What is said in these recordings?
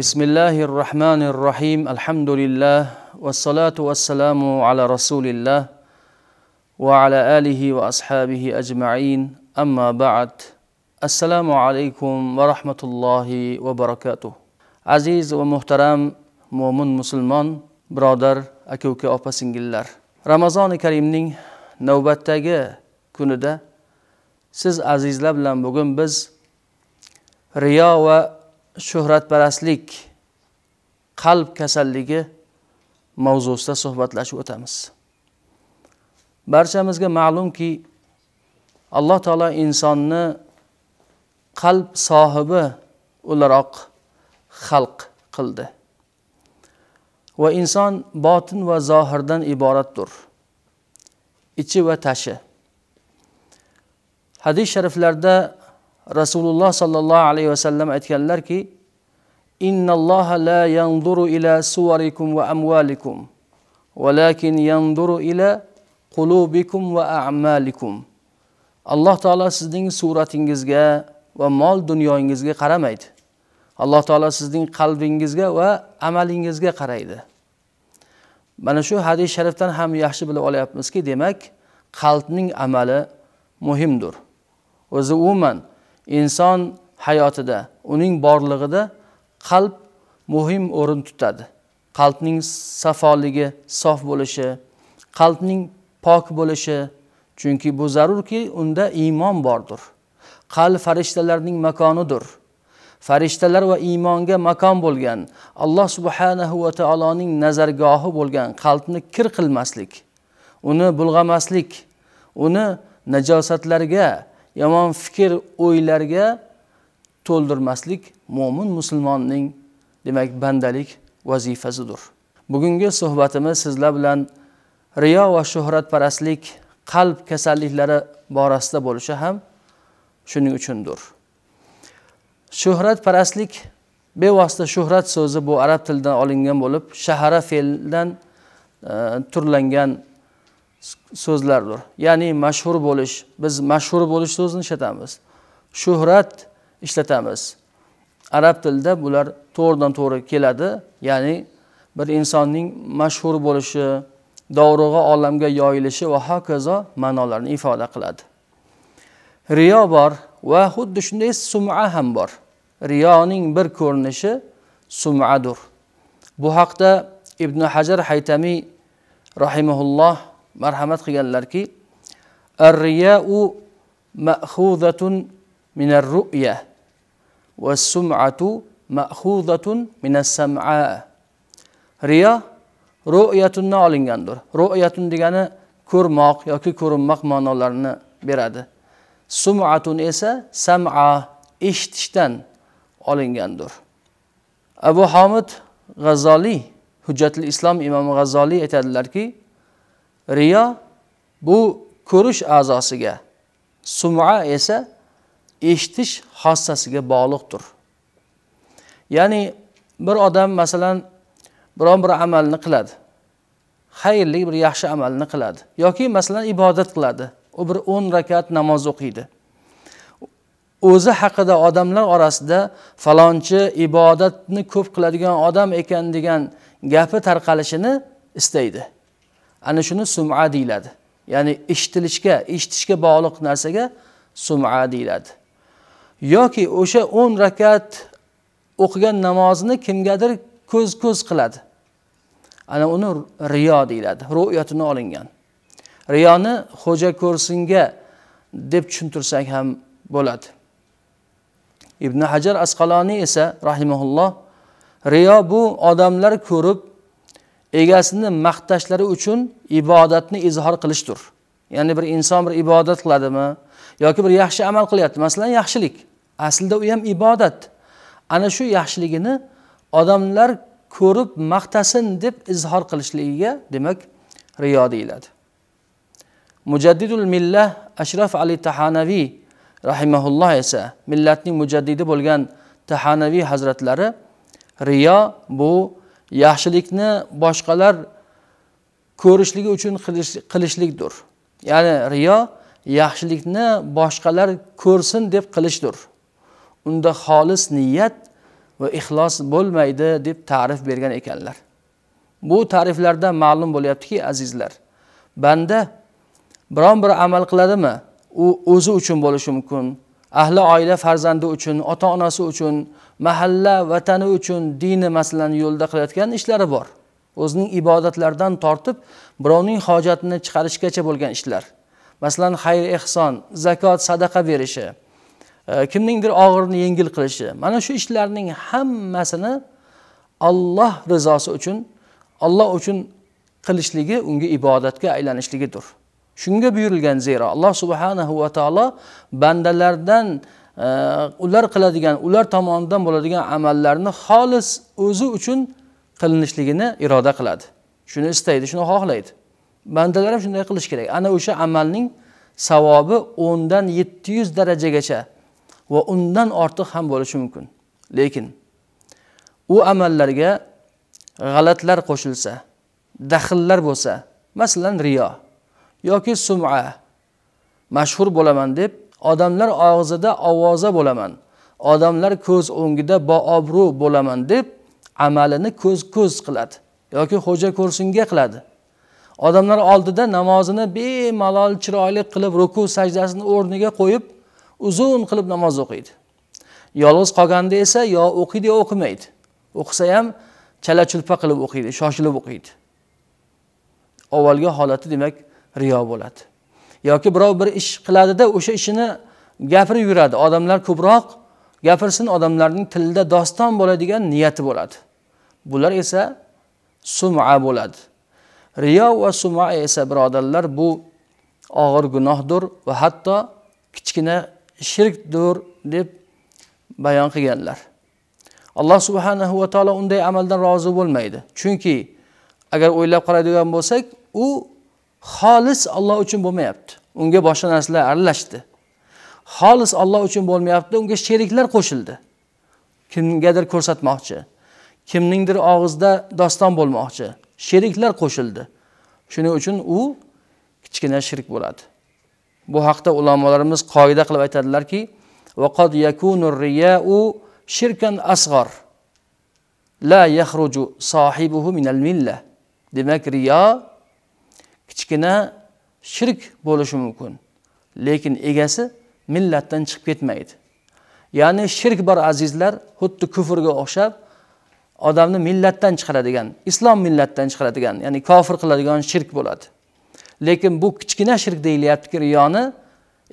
بسم الله الرحمن الرحيم الحمد لله والصلاة والسلام على رسول الله وعلى آله وأصحابه أجمعين أما بعد السلام عليكم ورحمة الله وبركاته عزيز ومحترم مؤمن مسلمان برادر أكوك أوبا سنجلر رمضان كريمنين navbatdagi كندا سيز عزيز bilan بغن بز riyo و shuhratparastlik qalb kasalligi mavzusida suhbatlashib o'tamiz barchamizga ma'lumki alloh taolo insonni qalb sohibi o'laroq xalq qildi va inson botin va zohirdan iboratdir ichi va tashi hadis shariflarda rasululloh sollallohu alayhi vasallam aytganlarki la yanzuru ila suvarikum va valakin yanzuru ila qulubikum va a'malikum alloh taolo sizning suratingizga va mol dunyoyingizga qaramaydi alloh taolo sizning qalbingizga va amalingizga qaraydi mana shu hadis sharifdan ham yaxshi bilib olyapmizki demak qalbning amali muhimdir o'zi umuman inson hayotida uning borlig'ida qalb muhim o'rin tutadi qalbning safoligi sof bo'lishi qalbning pok bo'lishi chunki bu zarurki unda iymon bordir qalb farishtalarning makonidir farishtalar va iymonga makon bo'lgan alloh subhanahu va taoloning nazargohi bo'lgan qalbni kir qilmaslik uni bulg'amaslik uni najosatlarga yomon fikr o'ylarga to'ldirmaslik mo'min musulmonning demak bandalik vazifasidir bugungi suhbatimiz sizlar bilan riyo va shuhratparastlik qalb kasalliklari borasida bo'lishi ham shuning uchundir shuhratparastlik bevosita shuhrat so'zi bu arab tilidan olingan bo'lib shahara fe'lidan e, turlangan so'zlardir ya'ni mashhur bo'lish biz mashhur bo'lish so'zini ishlatamiz shuhrat ishlatamiz arab tilida bular to'g'ridan to'g'ri keladi ya'ni bir insonning mashhur bo'lishi dovrug'i olamga yoyilishi va hokazo ma'nolarni ifoda qiladi riyo bor va xuddi shunday suma ham bor riyoning bir ko'rinishi sumadur bu haqda ibn hajar haytamiy rahimahulloh مرحمت خيال لركي الرياء مأخوذة من الرؤية والسمعة مأخوذة من السمعاء رياء رؤية نالين عندور رؤية ديگانا كرماق يكي كرماق مانا لارنا براد سمعة إسا سمعاء إشتشتن عالين عندور أبو حامد غزالي حجة الإسلام إمام غزالي اتدلر كي riyo bu ko'rish a'zosiga suma esa eshitish xossasiga bog'liqdir ya'ni bir odam masalan biron bir amalni qiladi xayrli bir yaxshi amalni qiladi yoki masalan ibodat qiladi u bir o'n rakat namoz o'qiydi o'zi haqida odamlar orasida falonchi ibodatni ko'p qiladigan odam ekan degan gapi tarqalishini istaydi ana shuni suma deyiladi ya'ni eshitilishga eshitishga bog'liq narsaga suma deyiladi yoki o'sha o'n rakat o'qigan namozini kimgadir ko'z ko'z qiladi ana uni riyo deyiladi ro'yatini olingan riyoni xo'ja ko'rsinga deb tushuntirsak ham bo'ladi ibn hajar asqaloniy esa rahimaulloh riyo bu odamlar ko'rib egasini maqtashlari uchun ibodatni izhor qilishdir ya'ni bir inson bir ibodat qiladimi yoki bir yaxshi amal qilyapti masalan yaxshilik aslida u ham ibodat ana shu yaxshiligini odamlar ko'rib maqtasin deb izhor qilishligiga demak riyo deyiladi mujaddidul millah ashraf ali tahanaviy rahimaulloh esa millatning mujaddidi bo'lgan tahanaviy hazratlari riyo bu yaxshilikni boshqalar ko'rishligi uchun qilishlikdir ya'ni riyo yaxshilikni boshqalar ko'rsin deb qilishdir unda xolis niyat va ixlos bo'lmaydi deb ta'rif bergan ekanlar bu ta'riflardan ma'lum bo'lyaptiki azizlar banda biron bir amal qiladimi u o'zi uchun bo'lishi mumkin ahli oila farzandi uchun ota onasi uchun mahalla vatani uchun dini masalan yo'lda qilayotgan ishlari bor o'zining ibodatlardan tortib birovning hojatini chiqarishgacha bo'lgan ishlar masalan xayr ehson zakot sadaqa berishi e, kimningdir og'irini yengil qilishi mana shu ishlarning hammasini olloh rizosi uchun olloh uchun qilishligi unga ibodatga aylanishligidir shunga buyurilgan zero alloh subhanahu va taolo bandalardan ular qiladigan ular tomonidan bo'ladigan amallarni xolis o'zi uchun qilinishligini iroda qiladi shuni istaydi shuni xohlaydi bandalar ham shunday qilish kerak ana o'sha amalning savobi o'ndan yetti yuz darajagacha va undan ortiq ham bo'lishi mumkin lekin u amallarga g'alatlar qo'shilsa daxllar bo'lsa masalan riyo yoki suma mashhur bo'laman deb odamlar og'zida ovoza bo'laman odamlar ko'z o'ngida boobro' bo'laman deb amalini ko'z ko'z qiladi yoki xo'ja ko'rsinga qiladi odamlar oldida namozini bemalol chiroyli qilib ruku sajdasini o'rniga qo'yib uzun qilib namoz o'qiydi yolg'iz qolganda esa yo o'qiydi yo o'qimaydi o'qisa ham chala chulpa qilib o'qiydi shoshilib o'qiydi avvalgi holati demak riyo bo'ladi yoki birov bir ish qiladida o'sha ishini gapirib yuradi odamlar ko'proq gapirsin odamlarning tilida doston bo'ladigan niyati bo'ladi bular esa suma bo'ladi riyo va suma esa birodarlar bu og'ir gunohdir va hatto kichkina shirkdir deb bayon qilganlar alloh subhanahu va taolo unday amaldan rozi bo'lmaydi chunki agar o'ylab qaraydigan bo'lsak u xolis olloh uchun bo'lmayapti unga boshqa narsalar aralashdi xolis olloh uchun bo'lmayapti unga sheriklar qo'shildi kimgadir ko'rsatmoqchi kimningdir og'zida doston bo'lmoqchi sheriklar qo'shildi shuning uchun u kichkina shirk bo'ladi bu haqda ulamolarimiz qoida qilib aytadilarki vaqod yakunur riyau shirkan asg'or la yahruju sohibuhu minal milla demak riyo kichkina shirk bo'lishi mumkin lekin egasi millatdan chiqib ketmaydi ya'ni shirk bor azizlar xuddi kufrga o'xshab odamni millatdan chiqaradigan islom millatdan chiqaradigan ya'ni kofir qiladigan shirk bo'ladi lekin bu kichkina shirk deyilyaptiki riyoni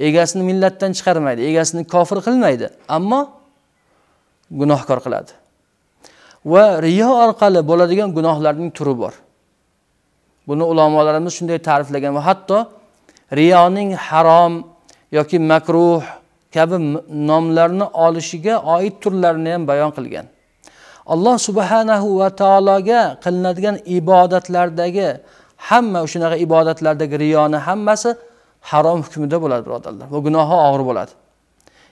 egasini millatdan chiqarmaydi egasini kofir qilmaydi ammo gunohkor qiladi va riyo orqali bo'ladigan gunohlarning turi bor buni ulamolarimiz shunday ta'riflagan va hatto riyoning harom yoki makruh kabi nomlarni olishiga oid turlarini ham bayon qilgan alloh subhanahu va taologa qilinadigan ibodatlardagi hamma o'shanaqa ibodatlardagi riyoni hammasi harom hukmida bo'ladi birodarlar va gunohi og'ir bo'ladi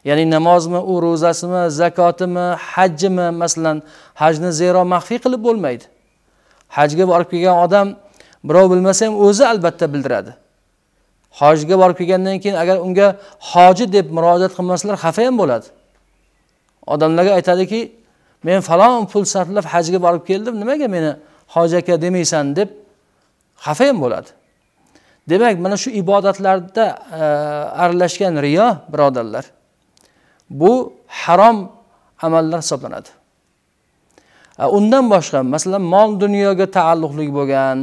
ya'ni namozmi u ro'zasimi zakotimi hajjimi masalan hajni zero maxfiy qilib bo'lmaydi hajga borib kelgan odam birov bilmasa ham o'zi albatta bildiradi hojga borib kelgandan keyin agar unga hoji deb murojaat qilmasalar xafa ham bo'ladi odamlarga aytadiki men falon pul sarflab hajga borib keldim nimaga meni hoji aka demaysan deb xafa ham bo'ladi demak mana shu ibodatlarda e, aralashgan riyo birodarlar bu harom amallar hisoblanadi undan boshqa masalan mol dunyoga taalluqli bo'lgan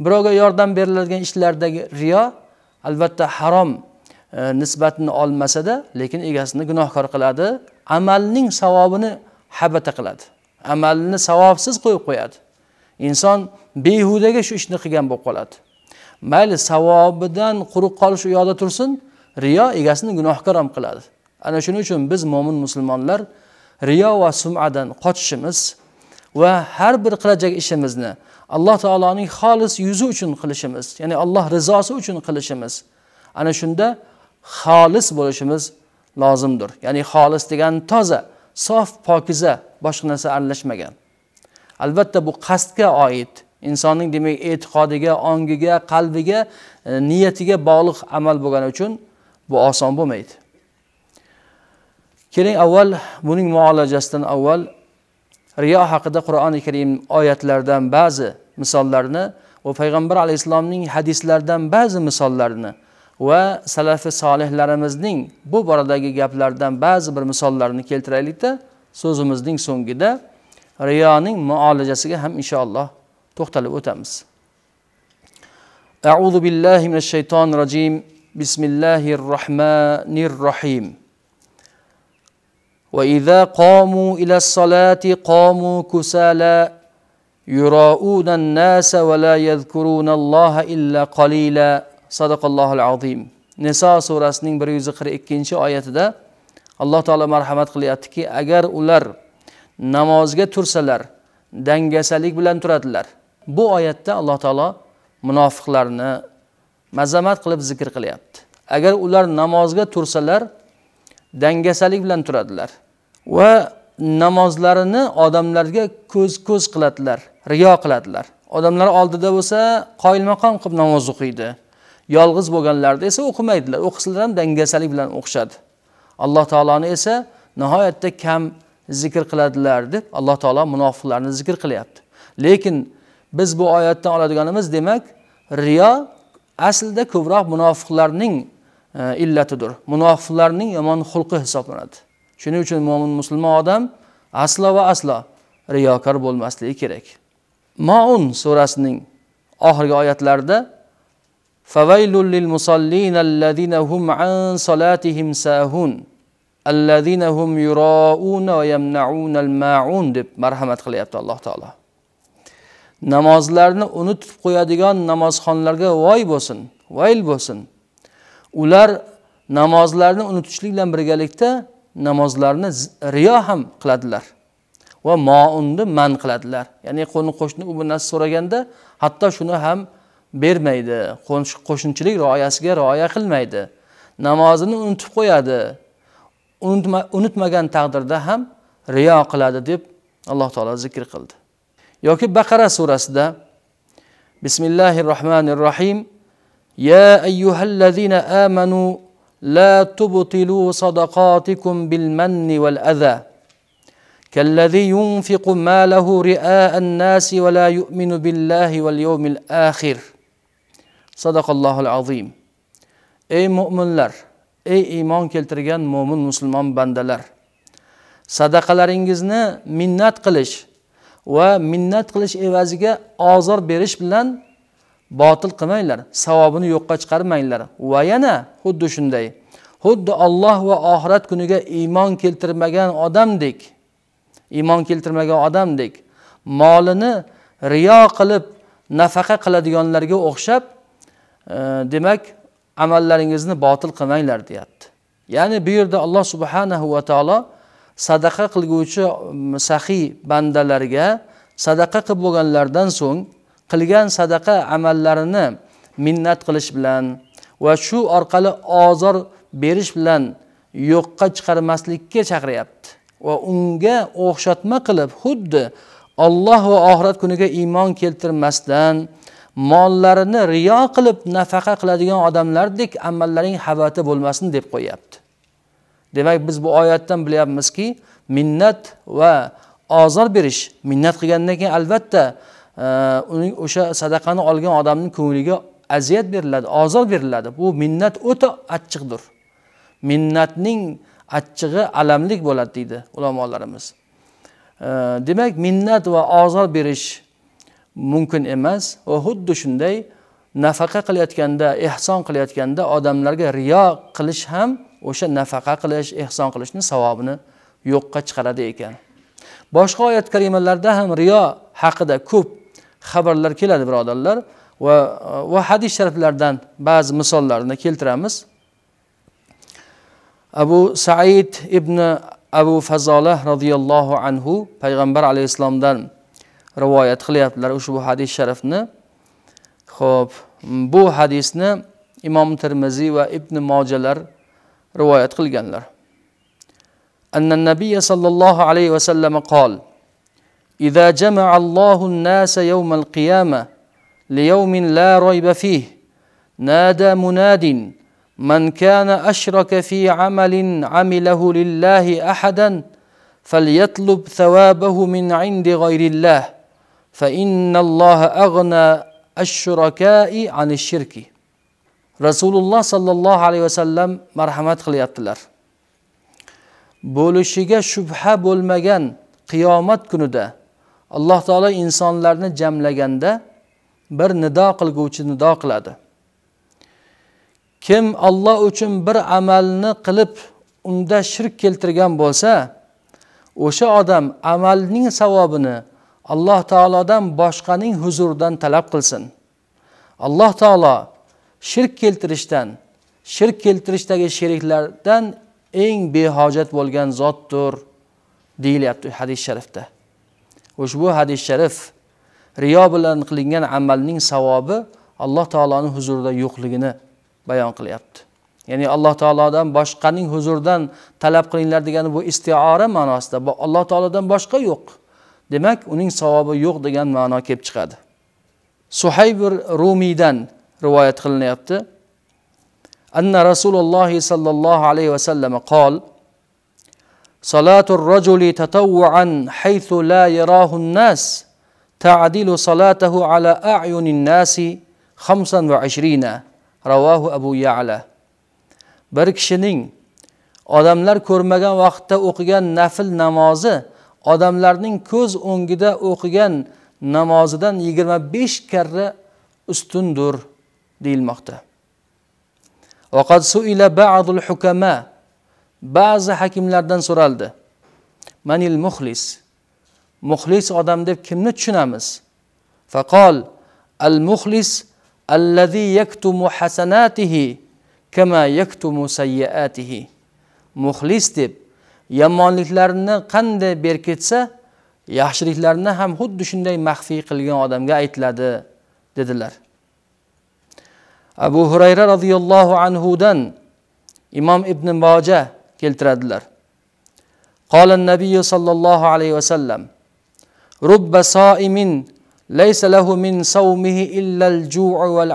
birovga yordam beriladigan ishlardagi riyo albatta harom e, nisbatini olmasada lekin egasini gunohkor qiladi amalning savobini habata qiladi amalni savobsiz qo'yib qo'yadi inson behudaga shu ishni qilgan bo'lib qoladi mayli savobidan quruq qolish u yoqda tursin riyo egasini gunohkor ham qiladi ana shuning uchun biz mo'min musulmonlar riyo va sumadan qochishimiz va har bir qilajak ishimizni alloh taoloning xolis yuzi uchun qilishimiz ya'ni alloh rizosi uchun qilishimiz ana shunda xolis bo'lishimiz lozimdir ya'ni xolis degani toza sof pokiza boshqa narsa aralashmagan albatta bu qasdga oid insonning demak e'tiqodiga ongiga qalbiga e, niyatiga bog'liq amal bo'lgani uchun bu oson bo'lmaydi keling avval buning muolajasidan avval riyo haqida qur'oni karim oyatlaridan ba'zi misollarni va payg'ambar alayhissalomning hadislaridan ba'zi misollarni va salafi solihlarimizning bu boradagi gaplaridan ba'zi bir misollarni keltiraylikda so'zimizning so'ngida riyoning muolajasiga ham inshaalloh to'xtalib o'tamiz أعوذ بالله من الشيطان الرجيم بسم الله الرحمن الرحيم وإذا قاموا إلى الصلاة قاموا كسالى niso surasining bir la qirq illa qalila azim surasining 142 oyatida alloh taolo marhamat qilyaptiki agar ular namozga tursalar dangasalik bilan turadilar bu oyatda alloh taolo munofiqlarni mazamat qilib zikr qilyapti agar ular namozga tursalar dangasalik bilan turadilar va namozlarini odamlarga ko'z ko'z qiladilar riyo qiladilar odamlar oldida bo'lsa qoyilmaqom qilib namoz o'qiydi yolg'iz bo'lganlarida esa o'qimaydilar o'qisalar ham dangasalik bilan o'qishadi alloh taoloni esa nihoyatda kam zikr qiladilar deb alloh taolo munofiqlarni zikr qilyapti lekin biz bu oyatdan oladiganimiz demak riyo aslida ko'proq munofiqlarning e, illatidir munofiqlarning yomon xulqi hisoblanadi shuning uchun mo'min musulmon odam aslo va aslo riyokor bo'lmasligi kerak maun surasining oxirgi oyatlarida deb marhamat qilyapti Alloh taolo. Namozlarni unutib qo'yadigan namozxonlarga voy bo'lsin, vayl bo'lsin. Ular namozlarni unutishlik bilan birgalikda namozlarni riyo ham qiladilar. va mounni man qiladilar ya'ni qo'ni qo'shni u bir narsa so'raganda hatto shuni ham bermaydi qo'shnichilik rioyasiga rioya qilmaydi namozini unutib qo'yadi unutmagan taqdirda ham riyo qiladi deb alloh taolo zikr qildi yoki baqara surasida bismillahi rohmanir rohim ya ayyuhallazina amanu la tubtilu sadaqatikum bil manni val adha كالذي ينفق ماله رئاء الناس ولا يؤمن بالله واليوم الآخر صدق الله العظيم ey mo'minlar ey iymon keltirgan mo'min musulmon bandalar sadaqalaringizni minnat qilish va minnat qilish evaziga ozor berish bilan botil qilmanglar savobini yo'qqa chiqarmanglar va yana xuddi shunday xuddi olloh va oxirat kuniga iymon keltirmagan odamdek iymon keltirmagan odamdek molini riyo qilib nafaqa qiladiganlarga o'xshab e, demak amallaringizni botil qilmanglar deyapti ya'ni bu yerda alloh subhanahu va taolo sadaqa qilguvchi sahiy bandalarga sadaqa qilib bo'lganlaridan so'ng qilgan sadaqa amallarini minnat qilish bilan va shu orqali ozor berish bilan yo'qqa chiqarmaslikka chaqiryapti va unga o'xshatma qilib xuddi Alloh va oxirat kuniga iymon keltirmasdan mollarini riyo qilib nafaqa qiladigan odamlardek amallaring havati bo'lmasin deb qo'yyapti Demak biz bu oyatdan bilyapmizki, minnat va ozor berish, minnat qilgandan keyin albatta e, uning o'sha sadaqani olgan odamning ko'ngliga aziyat beriladi, ozor beriladi. Bu minnat o'ta achchiqdir. Minnatning achchig'i alamlik bo'ladi deydi ulamolarimiz demak minnat va ozor berish mumkin emas va xuddi shunday nafaqa qilayotganda ehson qilayotganda odamlarga riyo qilish ham o'sha nafaqa qilish ehson qilishni savobini yo'qqa chiqaradi ekan boshqa oyat karimalarda ham riyo haqida ko'p xabarlar keladi birodarlar va va hadis shariflardan ba'zi misollarni keltiramiz abu said ibn abu fazola roziyallohu anhu payg'ambar alayhissalomdan rivoyat qilyaptilar ushbu hadis sharifni ho'p bu hadisni imom termiziy va ibn mojalar rivoyat qilganlar أن النبي صلى الله عليه qol قال إذا جمع الله الناس يوم القيامة ليوم لا ريب فيه نادى مناد من كان أشرك في عمل عمله لله أحدا فليطلب ثوابه من عند غير الله فإن الله أغنى الشركاء عن الشرك rasululloh sollallohu alayhi vasallam marhamat qilyaptilar bo'lishiga shubha bo'lmagan qiyomat kunida alloh taolo insonlarni jamlaganda bir nido qilguvchi nido qiladi kim olloh uchun bir amalni qilib unda shirk keltirgan bo'lsa o'sha odam amalning savobini alloh taolodan boshqaning huzuridan talab qilsin alloh taolo shirk keltirishdan shirk keltirishdagi sheriklardan eng behojat bo'lgan zotdir deyilyapti hadis sharifda ushbu hadis sharif riyo bilan qilingan amalning savobi alloh taoloni huzurida yo'qligini bayon qilyapti ya'ni alloh taolodan boshqaning huzuridan talab qilinglar degani bu istiora ma'nosida alloh taolodan boshqa yo'q demak uning savobi yo'q degan ma'no kelib chiqadi suhaybur rumiydan rivoyat qilinyapti anna rasululloh sollallohu alayhi vasallam qol salatur rajuli tatawuan haythu la يراه nas ta'dilu صلاته ala a'yunin الناس 25 ravohu abu yala bir kishining odamlar ko'rmagan vaqtda o'qigan nafl namozi odamlarning ko'z o'ngida o'qigan namozidan yigirma besh karra ustundir deyilmoqda ba'zi hakimlardan so'raldi manil muxlis muxlis odam deb kimni tushunamiz faqol al muxlis allazi yaktumu hasanatihi kama yaktumu sayyiatihi muxlis deb yomonliklarni qanday berkitsa yaxshiliklarni ham xuddi shunday maxfiy qilgan odamga aytiladi dedilar abu hurayra roziyallohu anhudan imom ibn moja keltiradilar qola nabiy sollallohu alayhi vasallam rubba soimin laysa lahu min savmihi illal ju'u val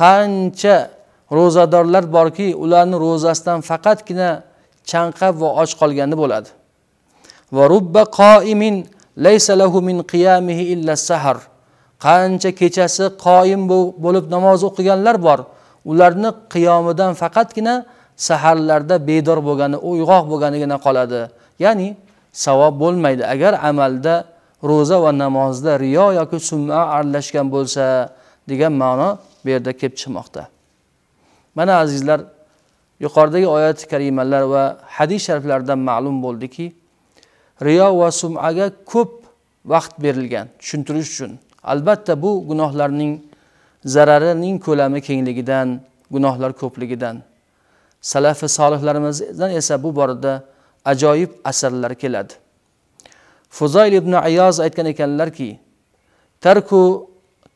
qancha ro'zadorlar borki ularni ro'zasidan faqatgina chanqab va och qolgani bo'ladi va rubba qoimin laysa lahu min qiyamihi illa sahar qancha kechasi qoyim bo'lib namoz o'qiganlar bor ularni qiyomidan faqatgina saharlarda bedor bo'lgani uyg'oq bo'lganigina qoladi ya'ni savob bo'lmaydi agar amalda ro'za va namozda riyo yoki summa aralashgan bo'lsa degan ma'no bu yerda kelib chiqmoqda mana azizlar yuqoridagi oyat karimalar va hadis shariflardan ma'lum bo'ldiki riyo va sumaga ko'p vaqt berilgan tushuntirish uchun albatta bu gunohlarning zararining ko'lami kengligidan gunohlar ko'pligidan salafi solihlarimizdan esa bu borada ajoyib asarlar keladi fuzayl ibn ayoz aytgan ekanlarki tarku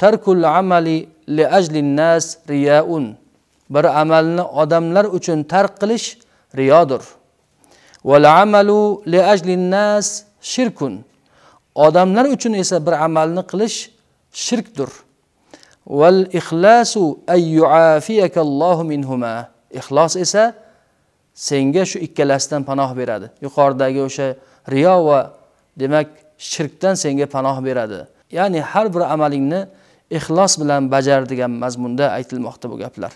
tarkul amali li ajlin nas riyaun bir amalni odamlar uchun tark qilish riyodir val amalu li ajlin nas shirkun odamlar uchun esa bir amalni qilish shirkdir val ixlasu ay yuafiyakallohu minhuma ixlos esa senga shu ikkalasidan panoh beradi yuqoridagi o'sha riyo va demak shirkdan senga panoh beradi ya'ni har bir amalingni ixlos bilan bajar degan mazmunda aytilmoqda bu gaplar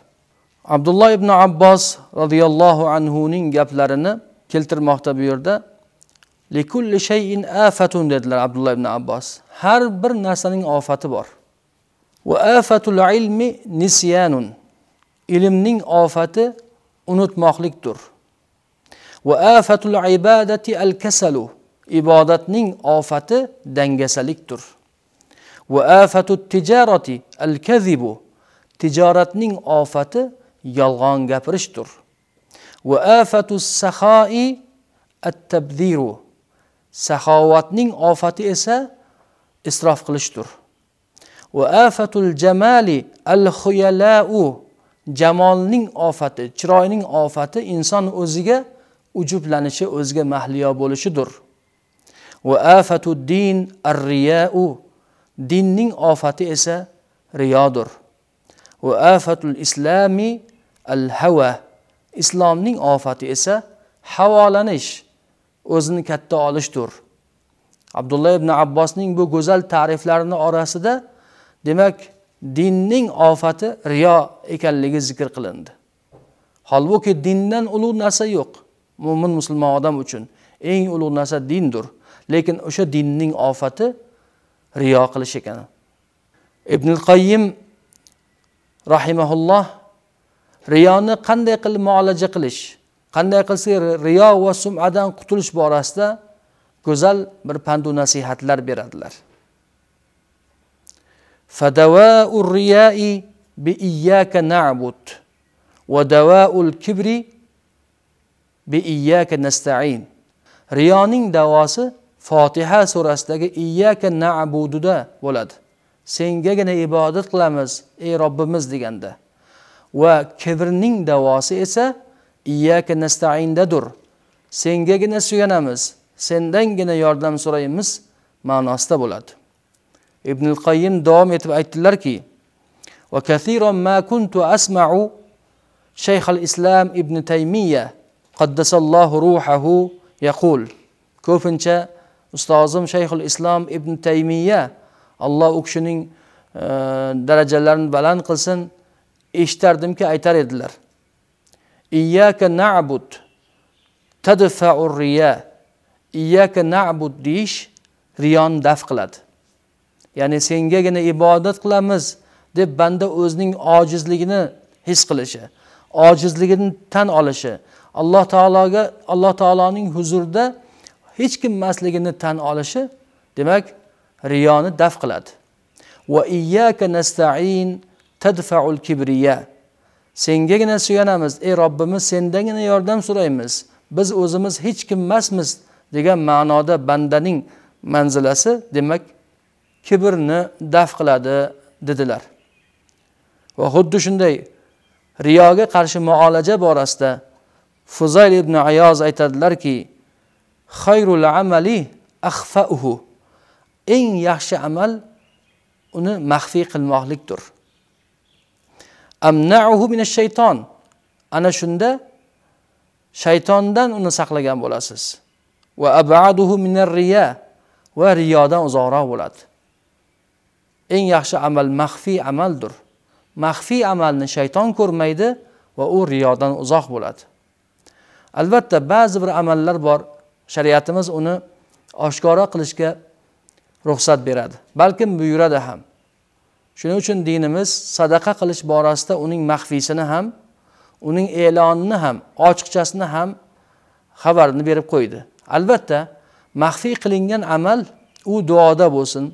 abdulloh ibn abbos roziyallohu anhuning gaplarini keltirmoqda bu yerda likulli shayin afatun dedilar abdulloh ibn abbos har bir narsaning ofati bor va afatul ilmi nisyanun ilmning ofati unutmoqlikdir va afatul ibadati al kasalu ibodatning ofati dangasalikdir va afatu tijarati al kazibu tijoratning ofati yolg'on gapirishdir va afatu sahoi at tabdiru saxovatning ofati esa isrof qilishdir va afatul jamali al xuyalau jamolning ofati chiroyning ofati inson o'ziga ujublanishi o'ziga mahliyo bo'lishidir va afatu din ar riyau dinning ofati esa riyodir va afatul islami al hawa islomning ofati esa havolanish o'zini katta olishdir abdulloh ibn abbosning bu go'zal ta'riflarini orasida demak dinning ofati riyo ekanligi zikr qilindi holbuki dindan ulug' narsa yo'q mo'min musulmon odam uchun eng ulug' narsa dindir lekin o'sha dinning ofati riyo qilish ekan ibn qayyim rahimaulloh riyoni qanday qilib muolaja qilish qanday qilsak riyo va sumadan qutulish borasida go'zal bir pandu nasihatlar beradilar riyoning davosi fotiha surasidagi iyyaka nabududa bo'ladi sengagina ibodat qilamiz ey robbimiz deganda va kibrning davosi esa iyyaka nastaindadur sengagina suyanamiz sendangina yordam so'raymiz ma'nosida bo'ladi ibn qayyim davom etib aytdilarki shayx al كنت ibn taymiya qaddasallohu ruhahu yaqul ko'pincha ustozim shayxul islom ibn taymiya alloh u kishining e, darajalarini baland qilsin eshitardimki aytar edilar iyyaka na'bud tadfa'u riya iyyaka na'bud deyish riyoni daf qiladi ya'ni sengagina ibodat qilamiz deb banda o'zining ojizligini his qilishi ojizligini tan olishi alloh taologa alloh taoloning huzurida hech kim emasligini tan olishi demak riyoni daf qiladi va iyyaka nastain tadfaul kibriya sengagina suyanamiz ey robbimiz sendangina yordam so'raymiz biz o'zimiz hech kim emasmiz degan ma'noda bandaning manzilasi demak kibrni daf qiladi dedilar va xuddi shunday riyoga qarshi muolaja borasida fuzayl ibn ayoz aytadilarki خَيْرُ الْعَمَلِ أَخْفَأُهُ إِنْ يَحْشِ عَمَلْ أُنُ مَخْفِيقِ الْمَغْلِكِ دُرْ أَمْنَعُهُ مِنَ الشَّيْطَانِ أنا شُنْدَ شَيْطَانْ دَنْ أُنُ سَقْلَ جَنْ بُلَاسِسْ وَأَبْعَدُهُ مِنَ الرِّيَاءِ وَرِيَادًا أُزَارَهُ بُلَاتْ إِنْ يَحْشِ عَمَلْ مَخْفِي عَمَلْ دُرْ مخفي عمل شيطان كور ميدا و او رياضا ازاخ بولاد البته بعض بر عمل بار shariatimiz uni oshkora qilishga ruxsat beradi balkim buyuradi ham shuning uchun dinimiz sadaqa qilish borasida uning maxfiysini ham uning e'lonini ham ochiqchasini ham xabarini berib qo'ydi albatta maxfiy qilingan amal u duoda bo'lsin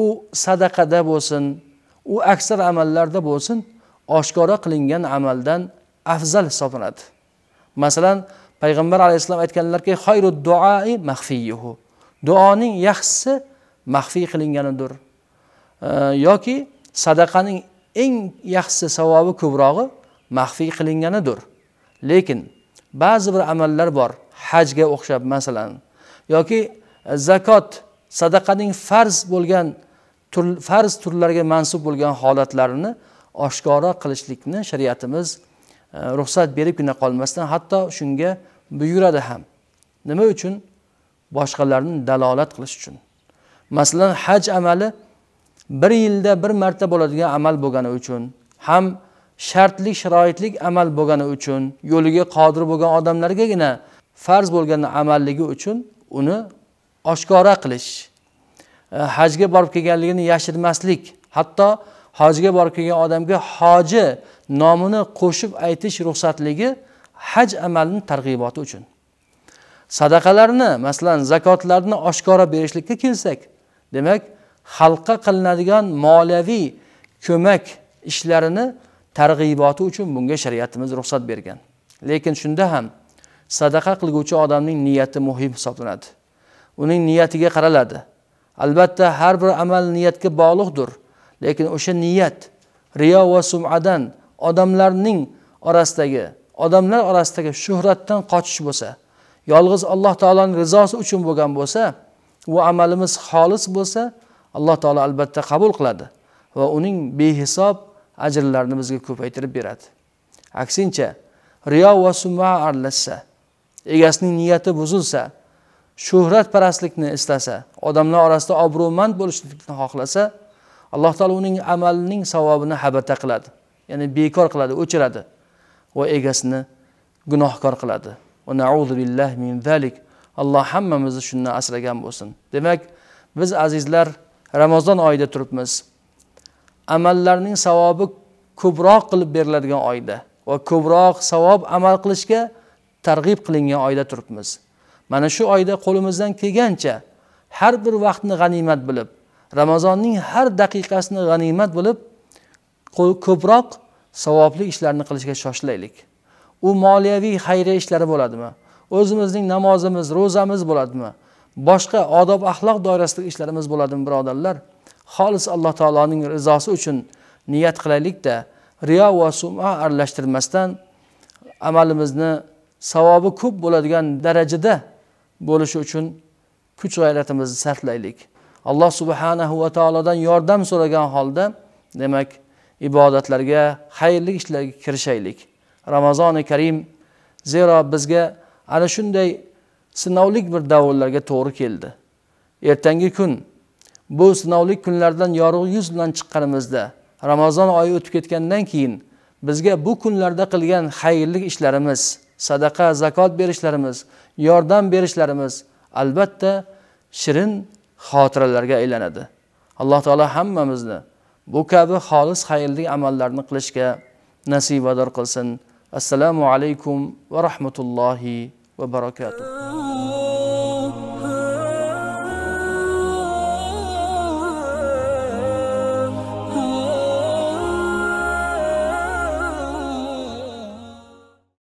u sadaqada bo'lsin u aksar amallarda bo'lsin oshkora qilingan amaldan afzal hisoblanadi masalan payg'ambar alayhissalom aytganlarki xayru duoi maxfiyuhu duoning yaxshisi maxfiy qilinganidir yoki sadaqaning eng yaxshisi savobi ko'prog'i maxfiy qilinganidir lekin ba'zi bir amallar bor hajga o'xshab masalan yoki zakot sadaqaning farz bo'lgan tur, farz turlariga mansub bo'lgan holatlarini oshkora qilishlikni shariatimiz E, ruxsat beribgina qolmasdan hatto shunga buyuradi ham nima uchun boshqalarni dalolat qilish uchun masalan haj amali bir yilda bir marta bo'ladigan amal bo'lgani uchun ham shartli sharoitlik amal bo'lgani uchun yo'liga qodir bo'lgan odamlargagina farz bo'lgan amalligi uchun uni oshkora qilish e, hajga borib kelganligini yashirmaslik hatto hojga borib kelgan odamga hoji nomini qo'shib aytish ruxsatligi haj amalini targ'iboti uchun sadaqalarni masalan zakotlarni oshkora berishlikka kelsak demak xalqqa qilinadigan moliyaviy ko'mak ishlarini targ'iboti uchun bunga shariatimiz ruxsat bergan lekin shunda ham sadaqa qilguvchi odamning niyati muhim hisoblanadi uning niyatiga qaraladi albatta har bir amal niyatga bog'liqdir lekin o'sha niyat riyo va sumadan odamlarning orasidagi odamlar orasidagi shuhratdan qochish bo'lsa yolg'iz alloh taoloni rizosi uchun bo'lgan bo'lsa bu amalimiz xolis bo'lsa alloh taolo albatta qabul qiladi va uning behisob ajrlarini bizga ko'paytirib beradi aksincha riyo va suma aralashsa egasining niyati buzilsa shuhratparastlikni istasa odamlar orasida obro'mand bo'lishlikni xohlasa alloh taolo uning amalining savobini habata qiladi ya'ni bekor qiladi o'chiradi va egasini gunohkor qiladi min zalik alloh hammamizni shundan asragan bo'lsin demak biz azizlar ramazon oyida turibmiz amallarning savobi ko'proq qilib beriladigan oyda va ko'proq savob amal qilishga targ'ib qilingan oyda turibmiz mana shu oyda qo'limizdan kelgancha har bir vaqtni g'animat bilib ramazonning har daqiqasini g'animat bo'lib ko'proq savobli ishlarni qilishga shoshilaylik u moliyaviy xayriya ishlari bo'ladimi o'zimizning namozimiz ro'zamiz bo'ladimi boshqa odob axloq doirasidagi ishlarimiz bo'ladimi birodarlar xolis alloh taoloning rizosi uchun niyat qilaylikda riyo va suma aralashtirmasdan amalimizni savobi ko'p bo'ladigan darajada bo'lishi uchun kuch g'ayratimizni sarflaylik alloh subhanahu va taolodan yordam so'ragan holda demak ibodatlarga xayrli ishlarga kirishaylik ramazoni karim zero bizga ana shunday sinovlik bir davrlarga to'g'ri keldi ertangi kun bu sinovlik kunlardan yorug' yuz bilan chiqqanimizda ramazon oyi o'tib ketgandan keyin bizga bu kunlarda qilgan xayrli ishlarimiz sadaqa zakot berishlarimiz yordam berishlarimiz albatta shirin xotiralarga aylanadi alloh taolo hammamizni bu kabi xolis xayrli amallarni qilishga nasibador qilsin assalomu alaykum va rahmatullohi va barakatuh